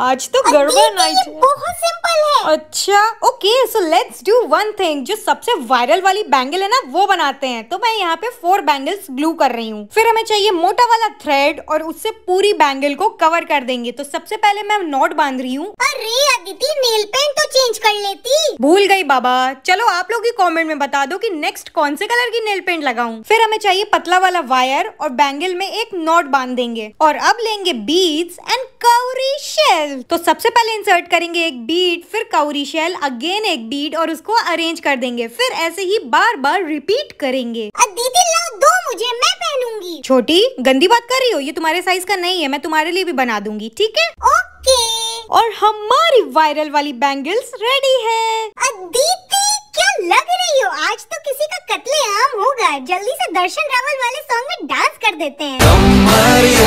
आज तो गरबा नाइट तो है बहुत सिंपल है अच्छा okay so let's do one thing जो सबसे वायरल वाली बैंगल है ना वो बनाते हैं तो मैं यहाँ पे फोर बैंगल्स ग्लू कर रही हूँ फिर हमें चाहिए मोटा वाला थ्रेड और उससे पूरी बैंगल को कवर कर देंगे तो सबसे पहले मैं नॉट बांध रही हूँ अरे अदिति चेंज कर लेती भूल गई बाबा चलो आप लोग ही कमेंट में बता दो कि नेक्स्ट कौन से कलर की नेल पेंट लगाऊं फिर हमें चाहिए पतला वाला वायर और बैंगल में एक नॉट बांध देंगे और अब लेंगे बीड्स एंड कौरी शेल तो सबसे पहले इंसर्ट करेंगे एक बीट फिर कौरी शेल अगेन एक बीट और उसको अरेंज कर देंगे फिर ऐसे ही बार बार रिपीट करेंगे दीदी दो मुझे मैं पहनूंगी छोटी गंदी बात कर रही हो ये तुम्हारे साइज का नहीं है मैं तुम्हारे लिए भी बना दूंगी ठीक है और हमारी वायरल वाली बैंगल्स रेडी है अदिति क्या लग रही हो आज तो किसी का आम होगा जल्दी से दर्शन रावल वाले सॉन्ग में डांस कर देते हैं